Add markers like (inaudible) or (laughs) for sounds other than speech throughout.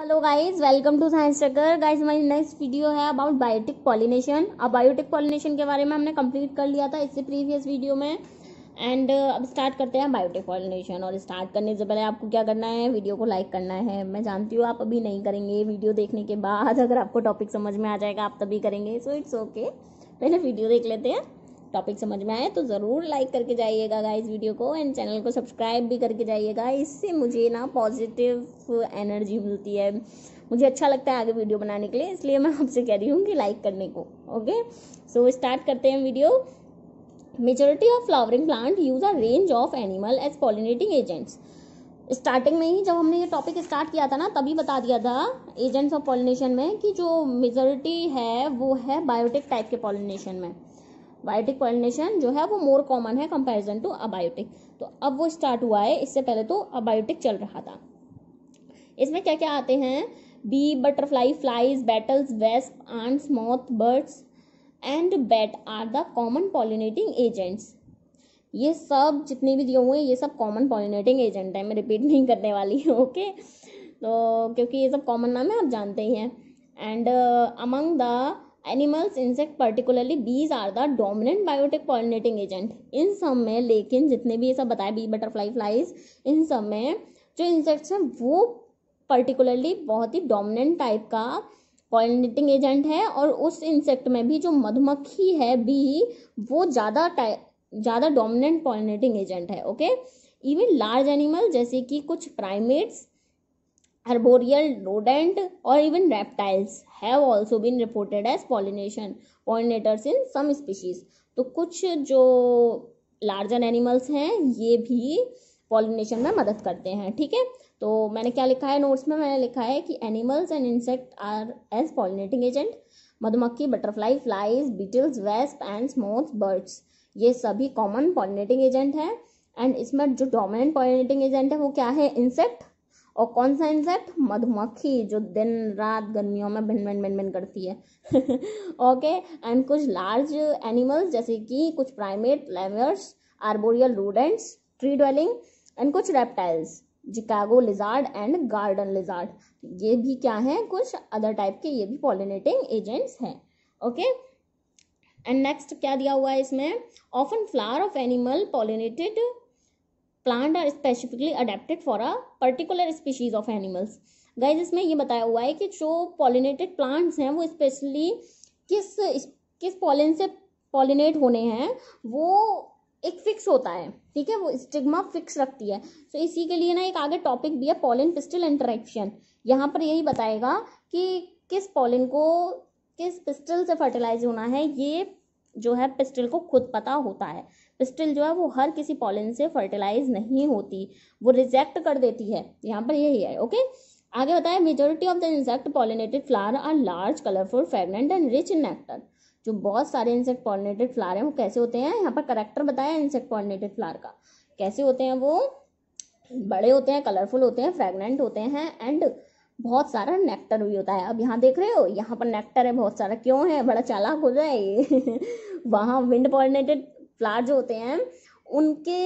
Hello guys welcome to science चक्कर guys हमारी next video है अबाउट बायोटिक पॉलिनेशन अब बायोटिक पॉलिनेशन के बारे में हमने कंप्लीट कर लिया था इससे प्रीवियस वीडियो में एंड uh, अब स्टार्ट करते हैं बायोटिक पॉलिनेशन और स्टार्ट करने से पहले आपको क्या करना है वीडियो को लाइक करना है मैं जानती हूँ आप अभी नहीं करेंगे वीडियो देखने के बाद (laughs) अगर आपको टॉपिक समझ में आ जाएगा आप तभी करेंगे सो इट्स ओके पहले वीडियो देख लेते हैं टॉपिक समझ में आए तो ज़रूर लाइक करके जाइएगा गाइस वीडियो को एंड चैनल को सब्सक्राइब भी करके जाइएगा इससे मुझे ना पॉजिटिव एनर्जी मिलती है मुझे अच्छा लगता है आगे वीडियो बनाने के लिए इसलिए मैं आपसे कह रही हूँ कि लाइक करने को ओके सो स्टार्ट करते हैं video majority of flowering plant use a range of animal as pollinating agents starting में ही जब हमने ये टॉपिक स्टार्ट किया था ना तभी बता दिया था एजेंट्स ऑफ पॉलिनेशन में कि जो मेजोरिटी है वो है बायोटिक टाइप के पॉलिनेशन में बायोटिक पॉलिनेशन जो है वो मोर कॉमन है कंपैरिजन टू अबायोटिक तो अब वो स्टार्ट हुआ है इससे पहले तो अबायोटिक चल रहा था इसमें क्या क्या आते हैं bee butterfly flies beetles wasp ants moth birds and bat are the common pollinating agents ये सब जितने भी दिए हुए हैं ये सब कॉमन पॉलिनेटिंग एजेंट है मैं रिपीट नहीं करने वाली हूँ ओके तो क्योंकि ये सब कॉमन नाम है आप जानते ही हैं and among the animals insect particularly bees are the dominant biotic pollinating agent इन सब में लेकिन जितने भी ये सब बताए बी बटरफ्लाई फ्लाइज इन सब में जो इंसेक्ट्स हैं वो पर्टिकुलरली बहुत ही डोमिनेंट टाइप का पॉलिनेटिंग एजेंट है और उस इंसेक्ट में भी जो मधुमक्खी है बी वो ज़्यादा ज़्यादा डोमिनेंट पॉलिनेटिंग एजेंट है ओके इवन लार्ज एनिमल जैसे कि कुछ primates arboreal rodent or even reptiles have also been reported as pollination pollinators in some species तो कुछ जो लार्जर एनिमल्स हैं ये भी पॉलिनेशन में मदद करते हैं ठीक है तो मैंने क्या लिखा है नोट्स में मैंने लिखा है कि animals and insect are as pollinating agent मधुमक्खी butterfly flies beetles wasp and moth birds ये सभी कॉमन पॉलिनेटिंग एजेंट हैं एंड इसमें जो डोमिनेंट पॉलिनेटिंग एजेंट है वो क्या है इंसेक्ट और कौन सा इंसेक्ट मधुमक्खी जो दिन रात गर्मियों में भिन भिन भिन भिन करती है ओके (laughs) एंड कुछ लार्ज एनिमल्स जैसे कि कुछ primate lemurs arboreal rodents tree dwelling and कुछ reptiles gecko lizard and garden lizard ये भी क्या है कुछ अदर टाइप के ये भी पॉलिनेटिंग एजेंट्स हैं ओके एंड नेक्स्ट क्या दिया हुआ है इसमें often flower of animal pollinated plant are specifically adapted for a particular species of animals guys इसमें ये बताया हुआ है कि जो पॉलिनेटेड प्लांट्स हैं वो स्पेशली किस किस पॉलिन से पॉलिनेट होने हैं वो एक फिक्स होता है ठीक है वो स्टिग्मा फिक्स रखती है सो so, इसी के लिए ना एक आगे टॉपिक भी है पॉलिन पिस्टल इंटरेक्शन यहाँ पर यही बताएगा कि किस पॉलिन को किस पिस्टल से फर्टिलाइज होना है ये जो है पिस्टल को खुद पता होता है स्टिल जो है वो हर किसी पॉलिन से फर्टिलाइज नहीं होती वो रिजेक्ट कर देती है यहाँ पर यही है ओके आगे बताएं majority of the insect pollinated flower are large colourful fragrant and rich in nectar जो बहुत सारे इंसेक्ट पॉलिनेटेड फ्लावर हैं वो कैसे होते हैं यहाँ पर करेक्टर बताया इंसेक्ट पॉलिनेटेड फ्लावर का कैसे होते हैं वो बड़े होते हैं कलरफुल होते हैं फ्रेगनेंट होते हैं एंड बहुत सारा नेक्टर भी होता है अब यहाँ देख रहे हो यहाँ पर नेक्टर है बहुत सारा क्यों है बड़ा चालाक हो जाए (laughs) वहाँ विंड पॉलिनेटेड फ्लावर जो होते हैं उनके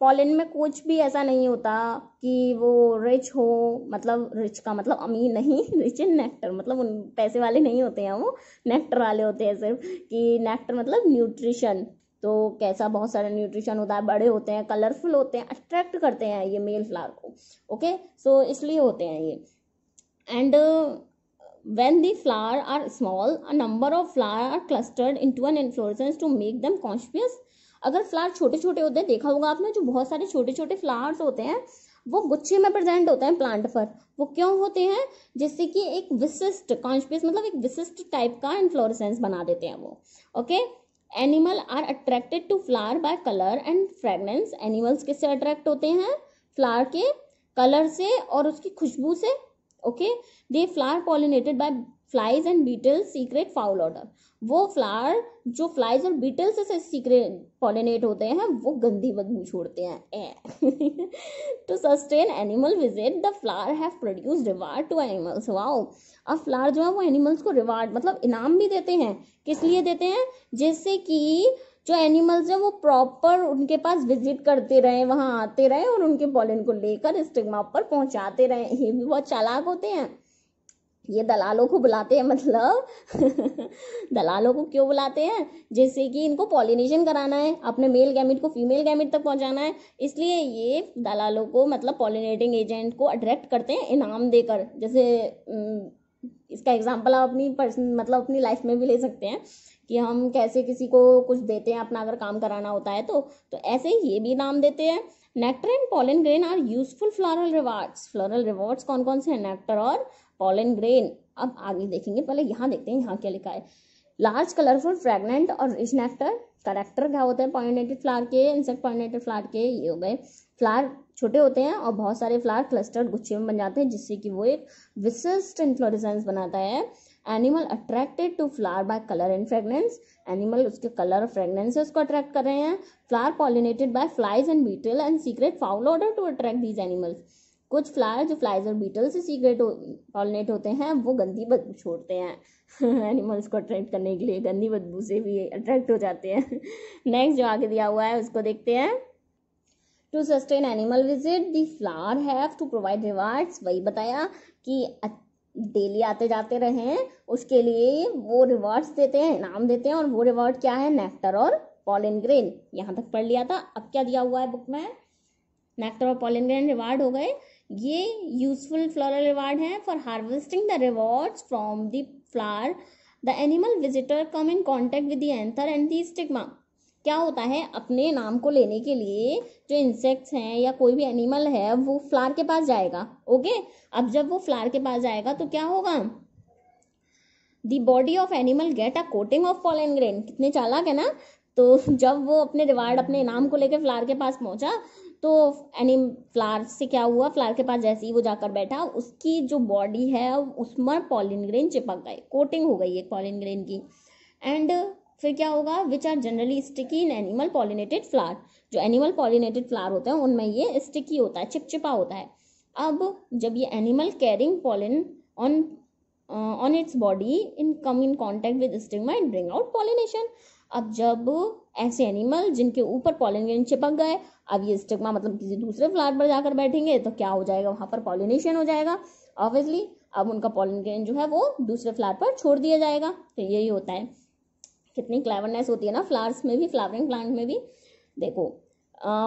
पॉलन में कुछ भी ऐसा नहीं होता कि वो रिच हो मतलब रिच का मतलब अमीर नहीं रिच इन नेक्टर मतलब उन पैसे वाले नहीं होते हैं वो नेक्टर वाले होते हैं सिर्फ कि नेक्टर मतलब न्यूट्रिशन तो कैसा बहुत सारा न्यूट्रिशन होता है बड़े होते हैं कलरफुल होते हैं अट्रैक्ट करते हैं ये मेल फ्लावर को ओके सो so, इसलिए होते हैं ये and when the flower are small a number of flower are clustered into an inflorescence to make them conspicuous अगर फ्लावर छोटे छोटे होते हैं देखा होगा आपने जो बहुत सारे छोटे छोटे फ्लावर्स होते हैं वो गुच्छे में प्रेजेंट होते हैं प्लांट पर वो क्यों होते हैं जिससे कि एक विशिष्ट कॉन्शियस मतलब एक विशिष्ट टाइप का इन्फ्लोरेसेंस बना देते हैं वो okay animal are attracted to flower by colour and fragrance animals किससे अट्रैक्ट होते हैं फ्लावर के कलर से और उसकी खुशबू से okay the flower pollinated by flies and beetles secrete foul odour वो फ्लावर जो फ्लाइज और बीटल्स से सीक्रेट पॉलिनेट होते हैं वो गंदी बदबू छोड़ते हैं to sustain animal visit the flower have produce reward to animals wow अब फ्लावर जो है वो एनिमल्स को रिवार्ड मतलब इनाम भी देते हैं किस लिए देते हैं जिससे कि जो एनिमल्स हैं वो प्रॉपर उनके पास विजिट करते रहे वहाँ आते रहें और उनके पॉलन को लेकर स्टिग्मा पर पहुँचाते रहे ये भी बहुत चालाक होते हैं ये दलालों को बुलाते हैं मतलब (laughs) दलालों को क्यों बुलाते हैं जैसे कि इनको पॉलिनेशन कराना है अपने मेल गैमिट को फीमेल गैमिट तक पहुंचाना है इसलिए ये दलालों को मतलब पॉलिनेटिंग एजेंट को अट्रैक्ट करते हैं इनाम देकर जैसे इसका एग्जाम्पल आप अपनी पर्सन मतलब अपनी लाइफ में भी ले सकते हैं कि हम कैसे किसी को कुछ देते हैं अपना अगर काम कराना होता है तो तो ऐसे ही ये भी नाम देते हैं nectar and pollen grain are useful floral rewards floral rewards कौन कौन से हैं नेक्टर और पॉलन ग्रेन अब आगे देखेंगे पहले यहाँ देखते हैं यहाँ क्या लिखा है लार्ज कलरफुल फ्रेगनेंट और रिच नेक्टर करेक्टर क्या होते हैं पॉइंटेटेड फ्लावर के इंसेक्ट पॉइंटेटेड फ्लावर के ये हो गए फ्लावर छोटे होते हैं और बहुत सारे फ्लावर क्लस्टर्ड गुच्छे में बन जाते हैं जिससे कि वो एक विशिष्ट इन्फ्लोरेसेंस बनाता है animal attracted to flower by colour and fragrance animal उसके कलर और फ्रेगनेंस को अट्रैक्ट कर रहे हैं flower pollinated by flies and beetle and secrete foul odour to attract these animals कुछ फ्लावर जो फ्लाइज और बीटल से सीक्रेट पॉलिनेट होते हैं वो गंदी बदबू छोड़ते हैं एनिमल्स (laughs) को अट्रैक्ट करने के लिए गंदी बदबू से भी अट्रैक्ट हो जाते हैं नेक्स्ट (laughs) जो आगे दिया हुआ है उसको देखते हैं to sustain animal visit the flower have to provide rewards वही बताया कि डेली आते जाते हैं उसके लिए वो रिवॉर्ड्स देते हैं इनाम देते हैं और वो रिवॉर्ड क्या है नेक्टर और पॉलिन ग्रेन यहाँ तक पढ़ लिया था अब क्या दिया हुआ है बुक में नेक्टर और पॉलिन ग्रेन रिवार्ड हो गए ये यूजफुल फ्लोरल रिवार्ड है for harvesting the rewards from the flower the animal visitor come in contact with the anther and the stigma क्या होता है अपने नाम को लेने के लिए जो इंसेक्ट्स हैं या कोई भी एनिमल है वो फ्लावर के पास जाएगा ओके अब जब वो फ्लावर के पास जाएगा तो क्या होगा the body of animal get a coating of and grain कितने चालाक है ना तो जब वो अपने रिवार्ड अपने इनाम को लेकर फ्लावर के पास पहुंचा तो एनिम फ्लावर से क्या हुआ फ्लावर के पास जैसे ही वो जाकर बैठा उसकी जो बॉडी है उसमें पॉलिन ग्रेन चिपक गए कोटिंग हो गई है पॉलिन ग्रेन की एंड फिर क्या होगा which are generally sticky in animal pollinated flower जो एनिमल पॉलिनेटेड फ्लावर होते हैं उनमें ये स्टिकी होता है चिपचिपा होता है अब जब ये animal carrying pollen on on its body in come in contact with stigma and bring out pollination अब जब ऐसे एनिमल जिनके ऊपर पॉलिनेशन चिपक गए अब ये स्टिग्मा मतलब किसी दूसरे फ्लावर पर जाकर बैठेंगे तो क्या हो जाएगा वहाँ पर पॉलिनेशन हो जाएगा ऑब्वियसली अब उनका पॉलिनेशन जो है वो दूसरे फ्लावर पर छोड़ दिया जाएगा तो यही होता है कितनी क्लेवरनेस होती है ना फ्लावर्स में भी फ्लावरिंग प्लांट में भी देखो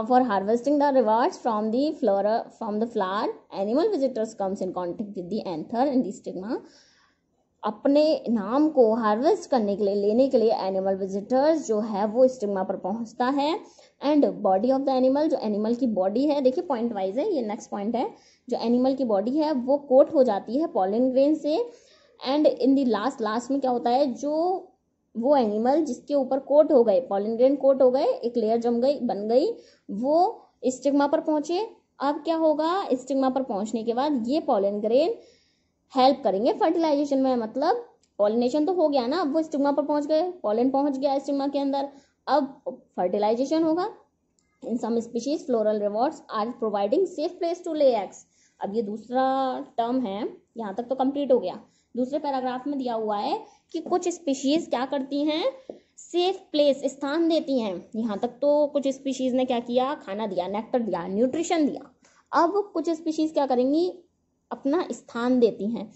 for harvesting the rewards from the floor from the flower animal visitors comes in contact with the anther and stigma अपने नाम को हार्वेस्ट करने के लिए लेने के लिए एनिमल विजिटर्स जो है वो स्टिग्मा पर पहुंचता है and body of the animal जो एनिमल की बॉडी है देखिए पॉइंट वाइज है ये नेक्स्ट पॉइंट है जो एनिमल की बॉडी है वो कोट हो जाती है पॉलिन ग्रेन से and in the last last में क्या होता है जो वो एनिमल जिसके ऊपर कोट हो गए पॉलिनग्रेन कोट हो गए एक लेयर जम गई बन गई वो स्टिग्मा पर पहुंचे अब क्या होगा स्टिग्मा पर पहुंचने के बाद ये पॉलन हेल्प करेंगे फर्टिलाइजेशन में मतलब पॉलिनेशन तो हो गया ना अब वो स्टिग्मा पर पहुंच गए पॉलिन पहुंच गया स्टिग्मा के अंदर अब फर्टिलाइजेशन होगा in some species floral rewards are providing safe place to lay eggs अब ये दूसरा टर्म है यहाँ तक तो कंप्लीट हो गया दूसरे पैराग्राफ में दिया हुआ है कि कुछ स्पीशीज क्या करती हैं सेफ प्लेस स्थान देती हैं यहाँ तक तो कुछ स्पीशीज ने क्या किया खाना दिया नेक्टर दिया न्यूट्रिशन दिया अब कुछ स्पीशीज क्या करेंगी अपना स्थान देती हैं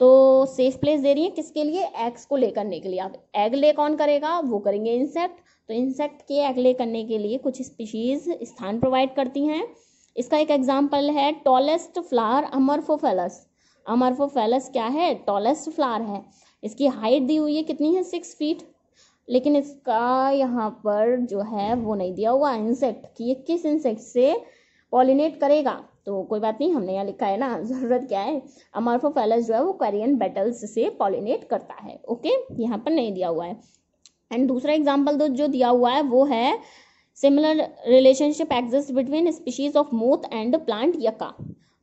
तो सेफ प्लेस दे रही है किसके लिए एग्स को ले करने के लिए अब एग ले कौन करेगा वो करेंगे इंसेक्ट तो इंसेक्ट के एग ले करने के लिए कुछ स्पीशीज स्थान प्रोवाइड करती हैं इसका एक एग्जाम्पल है टॉलेस्ट फ्लावर अमरफोफेलस अमरफोफेलस क्या है टॉलेस्ट फ्लावर है इसकी हाइट दी हुई है कितनी है सिक्स फीट लेकिन इसका यहाँ पर जो है वो नहीं दिया हुआ इंसेक्ट कि ये किस इंसेक्ट से पॉलिनेट करेगा तो कोई बात नहीं हमने यहाँ लिखा है ना (laughs) ज़रूरत क्या है अमार्फोफेलस जो है वो करियन बेटल्स से पॉलिनेट करता है ओके यहाँ पर नहीं दिया हुआ है एंड दूसरा एग्जाम्पल तो जो दिया हुआ है वो है similar relationship exist between species of moth and plant yucca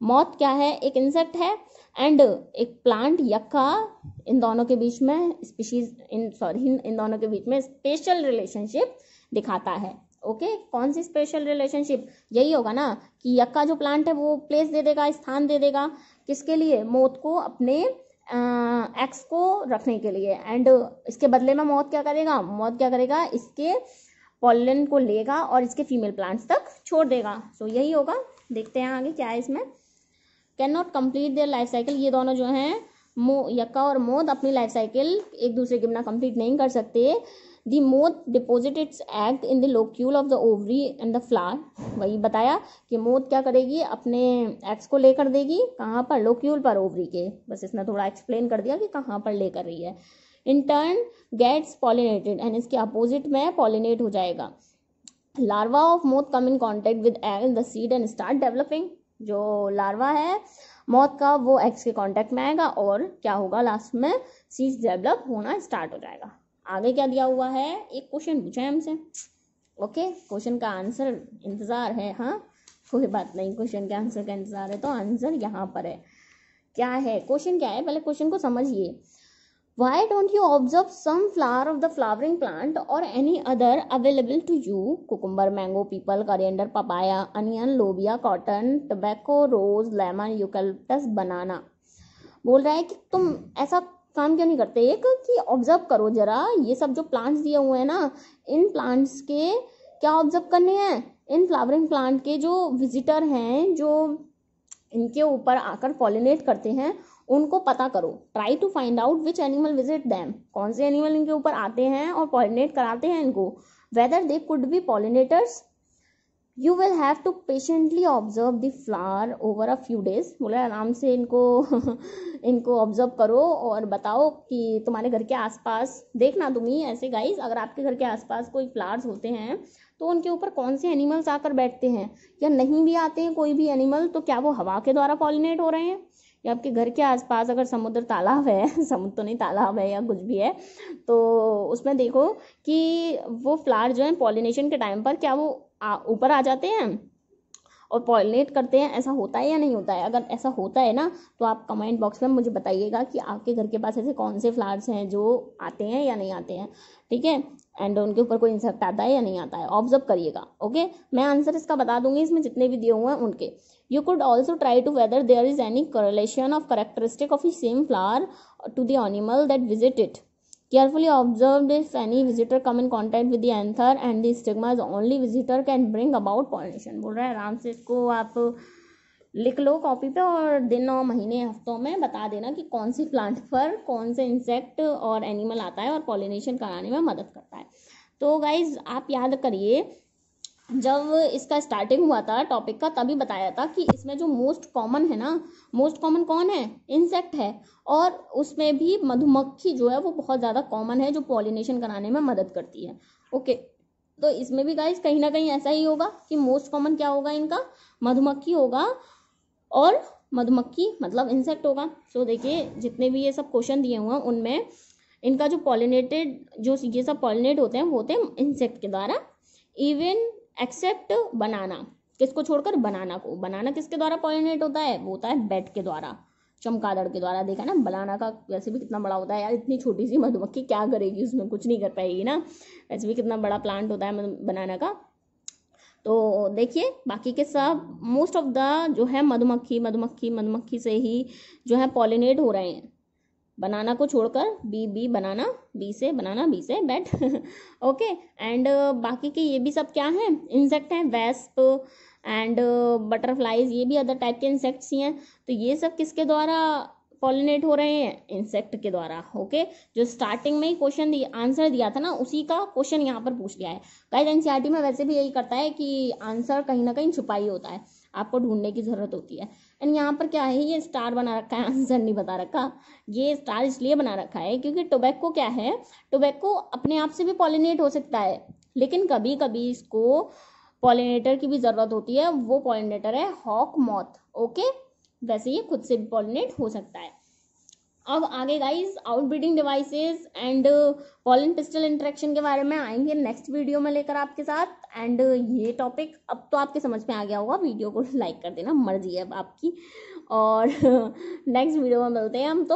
moth क्या है एक इंसेक्ट है एंड एक प्लांट यक्का इन दोनों के बीच में स्पीशीज इन सॉरी इन दोनों के बीच में स्पेशल रिलेशनशिप दिखाता है ओके okay? कौन सी स्पेशल रिलेशनशिप यही होगा ना कि यक्का जो प्लांट है वो प्लेस दे देगा स्थान दे देगा किसके लिए मौत को अपने एक्स को रखने के लिए एंड इसके बदले में मौत क्या करेगा मौत क्या करेगा इसके पॉलन को लेगा और इसके फीमेल प्लांट्स तक छोड़ देगा सो so, यही होगा देखते हैं आगे क्या है इसमें can not complete their life cycle ये दोनों जो हैं मो यक्का और मोद अपनी लाइफ साइकिल एक दूसरे के बिना कंप्लीट नहीं कर सकते the moth deposit its egg in the locule of the ovary and the flower वही बताया कि मोद क्या करेगी अपने एग्स को लेकर देगी कहाँ पर लोक्यूल पर ओवरी के बस इसने थोड़ा एक्सप्लेन कर दिया कि कहाँ पर लेकर रही है in turn gets pollinated and इसके अपोजिट में पॉलिनेट हो जाएगा larva of moth come in contact with egg the seed and start developing जो लार्वा है मौत का वो एक्स के कांटेक्ट में आएगा और क्या होगा लास्ट में सीज डेवलप होना स्टार्ट हो जाएगा आगे क्या दिया हुआ है एक क्वेश्चन पूछा है हमसे ओके क्वेश्चन का आंसर इंतज़ार है हाँ कोई बात नहीं क्वेश्चन के आंसर का इंतज़ार है तो आंसर यहाँ पर है क्या है क्वेश्चन क्या है पहले क्वेश्चन को समझिए why don't you observe some flower of the flowering plant or any other available to you cucumber mango people coriander papaya onion लोबिया cotton tobacco rose lemon eucalyptus banana बोल रहा है कि तुम ऐसा काम क्यों नहीं करते एक कि ऑब्जर्व करो जरा ये सब जो प्लांट्स दिए हुए हैं ना इन प्लांट्स के क्या ऑब्जर्व करने हैं इन फ्लावरिंग प्लांट के जो विजिटर हैं जो इनके ऊपर आकर पॉलिनेट करते हैं उनको पता करो try to find out which animal visit them कौन से एनिमल इनके ऊपर आते हैं और पॉलिनेट कराते हैं इनको whether they could be pollinators you will have to patiently observe the flower over a few days बोले आराम से इनको (laughs) इनको ऑब्जर्व करो और बताओ कि तुम्हारे घर के आसपास देखना तुम ही ऐसे गाइज अगर आपके घर के आसपास कोई फ्लावर्स होते हैं तो उनके ऊपर कौन से एनिमल्स आकर बैठते हैं या नहीं भी आते हैं कोई भी एनिमल तो क्या वो हवा के द्वारा पॉलिनेट हो रहे हैं या आपके घर के आसपास अगर समुद्र तालाब है (laughs) समुद्र तो नहीं तालाब है या कुछ भी है तो उसमें देखो कि वो फ्लावर जो है पॉलिनेशन के टाइम पर क्या वो ऊपर आ, आ जाते हैं और पॉलिनेट करते हैं ऐसा होता है या नहीं होता है अगर ऐसा होता है ना तो आप कमेंट बॉक्स में मुझे बताइएगा कि आपके घर के पास ऐसे कौन से फ्लावर्स हैं जो आते हैं या नहीं आते हैं ठीक है एंड उनके ऊपर कोई इंसेक्ट आता है या नहीं आता है ऑब्जर्व करिएगा ओके मैं आंसर इसका बता दूंगी इसमें जितने भी दिए हुए हैं उनके you could also try to whether there is any correlation of characteristic of same flower to the animal that visit it carefully observe any visitor come in in with with the and and the stigmas only visitor can bring about बोल रहे हैं आराम से इसको आप लिख लो copy पे और दिन और महीने हफ्तों में बता देना कि कौन सी प्लांट पर कौन से इंसेक्ट और एनिमल आता है और पॉलिनेशन कराने में मदद करता है तो गाइज आप याद करिए जब इसका स्टार्टिंग हुआ था टॉपिक का तभी बताया था कि इसमें जो मोस्ट कॉमन है ना मोस्ट कॉमन कौन है इंसेक्ट है और उसमें भी मधुमक्खी जो है वो बहुत ज़्यादा कॉमन है जो पॉलिनेशन कराने में मदद करती है ओके तो इसमें भी गाइज कहीं ना कहीं ऐसा ही होगा कि मोस्ट कॉमन क्या होगा इनका मधुमक्खी होगा और मधुमक्खी मतलब इंसेक्ट होगा सो देखिए जितने भी ये सब क्वेश्चन दिए हुए हैं उनमें इनका जो पॉलिनेटेड जो ये सब पॉलिनेट होते हैं वो होते हैं इंसेक्ट के द्वारा इवन एक्सेप्ट बनाना किसको छोड़कर बनाना को बनाना किसके द्वारा पॉलिनेट होता है वो होता है बेट के द्वारा चमकादड़ के द्वारा देखा ना बनाना का वैसे भी कितना बड़ा होता है यार इतनी छोटी सी मधुमक्खी क्या करेगी उसमें कुछ नहीं कर पाएगी ना वैसे भी कितना बड़ा प्लांट होता है बनाना का तो देखिए बाकी के सब मोस्ट ऑफ द जो है मधुमक्खी मधुमक्खी मधुमक्खी से ही जो है पॉलिनेट हो रहे हैं बनाना को छोड़कर बी बी बनाना बी से बनाना बी से बैट ओके एंड बाकी के ये भी सब क्या हैं इंसेक्ट हैं वेस्प एंड बटरफ्लाइज ये भी अदर टाइप के इंसेक्ट्स ही हैं तो ये सब किसके द्वारा पॉलिनेट हो रहे हैं इंसेक्ट के द्वारा ओके जो स्टार्टिंग में ही क्वेश्चन आंसर दिया था ना उसी का क्वेश्चन यहाँ पर पूछ लिया है गाइज एनसीईआरटी e में वैसे भी यही करता है कि आंसर कहीं ना कहीं छुपाई होता है आपको ढूंढने की जरूरत होती है एंड यहाँ पर क्या है ये स्टार बना रखा है आंसर नहीं बता रखा ये स्टार इसलिए बना रखा है क्योंकि टोबैको क्या है टोबैको अपने आप से भी पॉलिनेट हो सकता है लेकिन कभी कभी इसको पॉलिनेटर की भी ज़रूरत होती है वो पॉलिनेटर है हॉक मॉथ ओके वैसे ये खुद से भी पॉलिनेट हो सकता है अब आगे guys outbreeding devices and pollen pistil interaction के बारे में आएंगे नेक्स्ट वीडियो में लेकर आपके साथ एंड uh, ये टॉपिक अब तो आपके समझ में आ गया होगा वीडियो को लाइक (laughs) कर देना मर्जी है अब आपकी और नेक्स्ट (laughs) वीडियो में मिलते हैं हम तो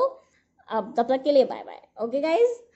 अब तब तक के लिए बाय बाय ओके गाइज़